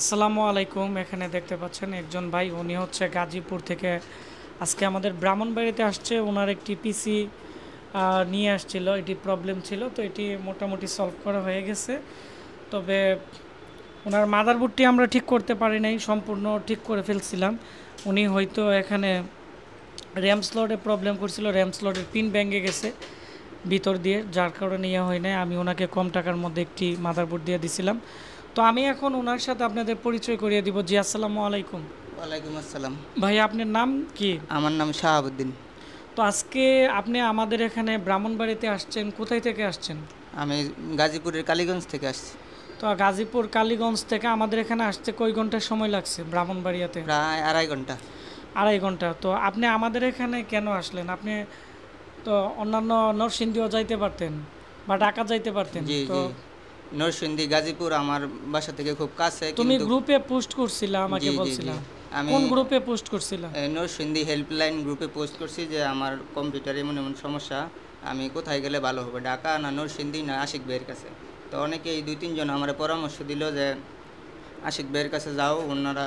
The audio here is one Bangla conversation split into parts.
আসসালামু আলাইকুম এখানে দেখতে পাচ্ছেন একজন ভাই উনি হচ্ছে গাজীপুর থেকে আজকে আমাদের ব্রাহ্মণবাড়িতে আসছে ওনার একটি পিসি নিয়ে আসছিল এটি প্রবলেম ছিল তো এটি মোটামুটি সলভ করা হয়ে গেছে তবে ওনার মাদারবোর্ডটি আমরা ঠিক করতে পারি নাই সম্পূর্ণ ঠিক করে ফেলছিলাম উনি হয়তো এখানে র্যাম স্লটে প্রবলেম করছিল র্যাম স্লটের পিন ব্যাঙ্গে গেছে ভিতর দিয়ে যার কারণে ইয়ে হয় নাই আমি ওনাকে কম টাকার মধ্যে একটি মাদারবোর্ড দিয়ে দিছিলাম তো আমি এখন ওনার সাথে আপনাদের পরিচয় করিয়ে দিব জি আসসালামু আলাইকুম ওয়ালাইকুম আসসালাম ভাই আপনার নাম কি আমার নাম শাহাবুদ্দিন তো আজকে আপনি আমাদের এখানে ব্রাহ্মণবাড়িতে আসছেন কোথায় থেকে আসছেন আমি গাজীপুরের কালীগঞ্জ থেকে আসছি তো গাজীপুর কালীগঞ্জ থেকে আমাদের এখানে আসতে কয় ঘন্টা সময় লাগছে ব্রাহ্মণবাড়িয়াতে প্রায় আড়াই ঘন্টা আড়াই ঘন্টা তো আপনি আমাদের এখানে কেন আসলেন আপনি তো অন্যান্য নরসিংদীও যাইতে পারতেন বা ঢাকা যাইতে পারতেন তো নরসিংদী গাজীপুর আমার বাসা থেকে খুব কাছে তুমি গ্রুপে পোস্ট করছিলে আমাকে বলছিলে আমি কোন গ্রুপে পোস্ট করছিলে নরসিংদী হেল্পলাইন গ্রুপে পোস্ট করছি যে আমার কম্পিউটারে এমন এমন সমস্যা আমি কোথায় গেলে ভালো হবে ঢাকা না নরসিংদী না আশিক ভাইয়ের কাছে তো অনেকে এই দুই তিনজন আমার পরামর্শ দিল যে আশিক ভাইয়ের কাছে যাও ওনারা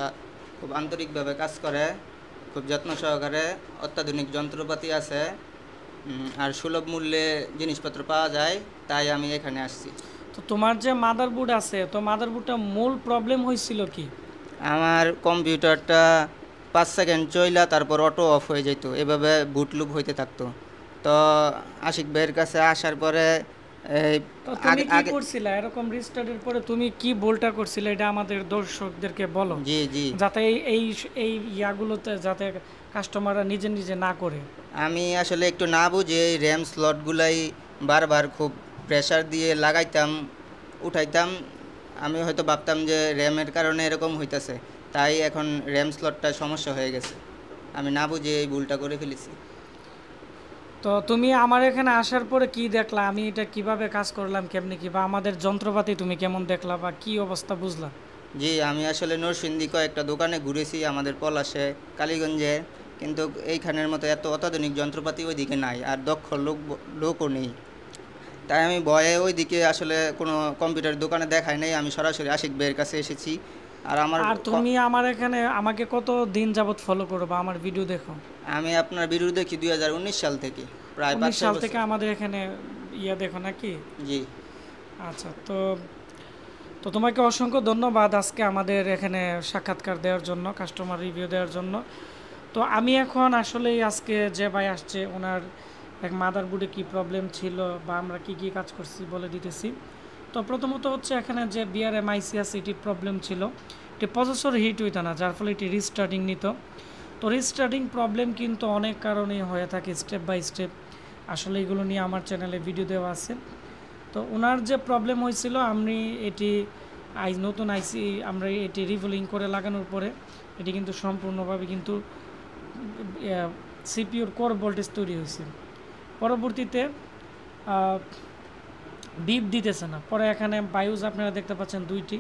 খুব আন্তরিকভাবে কাজ করে খুব যত্ন সহকারে অত্যাধুনিক যন্ত্রপাতি আছে আর সুলভ মূল্যে জিনিসপত্র পাওয়া যায় তাই আমি এখানে আসছি তো তোমার যে মাদারবোর্ড আছে তো মাদারবোর্ডটা মূল প্রবলেম হয়েছিল কি আমার কম্পিউটারটা পাঁচ সেকেন্ড চইলা তারপর অটো অফ হয়ে যেত এভাবে বুটলুপ হইতে থাকতো তো আশিক ভাইয়ের কাছে আসার পরে এই তো তুমি কি আগে- করছিলা এরকম রিস্টার্টের পরে তুমি কি বলটা করছিলে এটা আমাদের দর্শকদেরকে বলো জি জি যাতে এই এই এই ইয়াগুলোতে যাতে কাস্টমাররা নিজে নিজে না করে আমি আসলে একটু না বুঝে র্যাম স্লটগুলাই বারবার খুব প্রেশার দিয়ে লাগাইতাম উঠাইতাম আমি হয়তো ভাবতাম যে র্যামের কারণে এরকম হইতাছে তাই এখন র্যাম স্লটটা সমস্যা হয়ে গেছে আমি না বুঝে এই ভুলটা করে ফেলেছি তো তুমি আমার এখানে আসার পরে কি দেখলা আমি এটা কিভাবে কাজ করলাম কেমনি কি বা আমাদের যন্ত্রপাতি তুমি কেমন দেখলা বা কি অবস্থা বুঝলা জি আমি আসলে নরসিংদী কয়েকটা দোকানে ঘুরেছি আমাদের পলাশে কালীগঞ্জে কিন্তু এইখানের মতো এত অত্যাধুনিক যন্ত্রপাতি ওইদিকে নাই আর দক্ষ লোক লোকও নেই তাই আমি ভয়ে ওই দিকে আসলে কোনো কম্পিউটার দোকানে দেখাই নাই আমি সরাসরি আশিক ভাইয়ের কাছে এসেছি আর আমার আর তুমি আমার এখানে আমাকে কত দিন যাবত ফলো করো বা আমার ভিডিও দেখো আমি আপনার ভিডিও দেখি দুই সাল থেকে প্রায় পাঁচ সাল থেকে আমাদের এখানে ইয়া দেখো নাকি জি আচ্ছা তো তো তোমাকে অসংখ্য ধন্যবাদ আজকে আমাদের এখানে সাক্ষাৎকার দেওয়ার জন্য কাস্টমার রিভিউ দেওয়ার জন্য তো আমি এখন আসলেই আজকে যে ভাই আসছে ওনার এক মাদারবোর্ডে কি প্রবলেম ছিল বা আমরা কি কি কাজ করছি বলে দিতেছি তো প্রথমত হচ্ছে এখানে যে বিআরএম আইসিআসি এটি প্রবলেম ছিল এটি প্রসেসর হিট হইত না যার ফলে এটি রিস্টার্টিং নিত তো রিস্টার্টিং প্রবলেম কিন্তু অনেক কারণে হয়ে থাকে স্টেপ বাই স্টেপ আসলে এগুলো নিয়ে আমার চ্যানেলে ভিডিও দেওয়া আছে তো ওনার যে প্রবলেম হয়েছিল আমি এটি আই নতুন আইসি আমরা এটি রিভলিং করে লাগানোর পরে এটি কিন্তু সম্পূর্ণভাবে কিন্তু সিপিওর কোর ভোল্টেজ তৈরি হয়েছে পরবর্তীতে ডিপ দিতেছে না পরে এখানে বায়ুস আপনারা দেখতে পাচ্ছেন দুইটি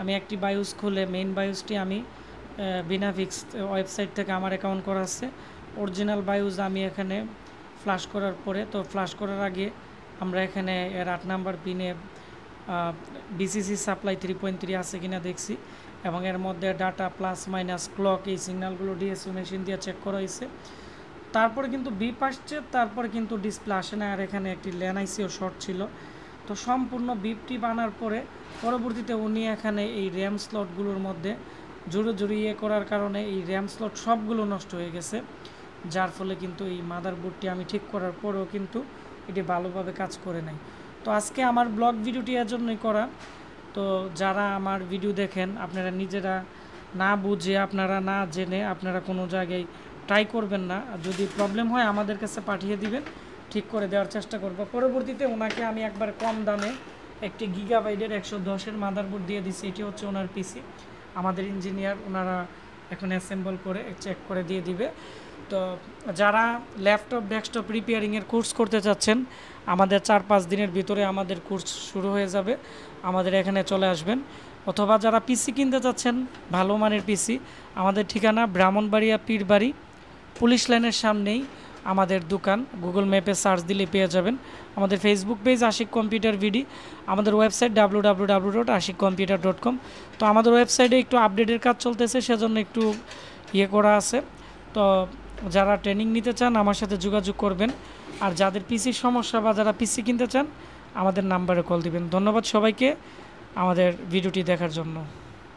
আমি একটি বায়ুস খুলে মেইন বায়ুসটি আমি বিনাফিক্স ওয়েবসাইট থেকে আমার অ্যাকাউন্ট করা আছে অরিজিনাল বায়ুস আমি এখানে ফ্লাশ করার পরে তো ফ্লাশ করার আগে আমরা এখানে এর আট নাম্বার পিনে VCC supply three point three আছে কিনা দেখছি এবং এর মধ্যে ডাটা প্লাস মাইনাস ক্লক এই সিগন্যালগুলো ডিএসও মেশিন দিয়ে চেক করা হয়েছে তারপরে কিন্তু বিপ আসছে তারপরে কিন্তু ডিসপ্লে আসে না আর এখানে একটি ল্যানাইসিও শর্ট ছিল তো সম্পূর্ণ বিপটি বানার পরে পরবর্তীতে উনি এখানে এই র্যাম স্লটগুলোর মধ্যে জোরে জোরে ইয়ে করার কারণে এই র্যাম স্লট সবগুলো নষ্ট হয়ে গেছে যার ফলে কিন্তু এই মাদারবোর্ডটি আমি ঠিক করার পরেও কিন্তু এটি ভালোভাবে কাজ করে নেই তো আজকে আমার ব্লগ ভিডিওটি এর জন্যই করা তো যারা আমার ভিডিও দেখেন আপনারা নিজেরা না বুঝে আপনারা না জেনে আপনারা কোনো জায়গায় ট্রাই করবেন না যদি প্রবলেম হয় আমাদের কাছে পাঠিয়ে দিবেন ঠিক করে দেওয়ার চেষ্টা করব পরবর্তীতে ওনাকে আমি একবার কম দামে একটি গিগাবাইডের একশো দশের মাদারবোর্ড দিয়ে দিছি এটি হচ্ছে ওনার পিসি আমাদের ইঞ্জিনিয়ার ওনারা এখন অ্যাসেম্বল করে চেক করে দিয়ে দিবে তো যারা ল্যাপটপ ডেস্কটপ রিপেয়ারিংয়ের কোর্স করতে চাচ্ছেন আমাদের চার পাঁচ দিনের ভিতরে আমাদের কোর্স শুরু হয়ে যাবে আমাদের এখানে চলে আসবেন অথবা যারা পিসি কিনতে চাচ্ছেন ভালো মানের পিসি আমাদের ঠিকানা ব্রাহ্মণবাড়িয়া পীরবাড়ি পুলিশ লাইনের সামনেই আমাদের দোকান গুগল ম্যাপে সার্চ দিলে পেয়ে যাবেন আমাদের ফেসবুক পেজ আশিক কম্পিউটার ভিডি আমাদের website W W W dot Ashik computer dot com তো আমাদের ওয়েবসাইটে একটু আপডেটের কাজ চলতেছে সেজন্য একটু ইয়ে করা আছে তো যারা ট্রেনিং নিতে চান আমার সাথে যোগাযোগ করবেন আর যাদের পিসির সমস্যা বা যারা পিসি কিনতে চান আমাদের নাম্বারে কল দিবেন ধন্যবাদ সবাইকে আমাদের ভিডিওটি দেখার জন্য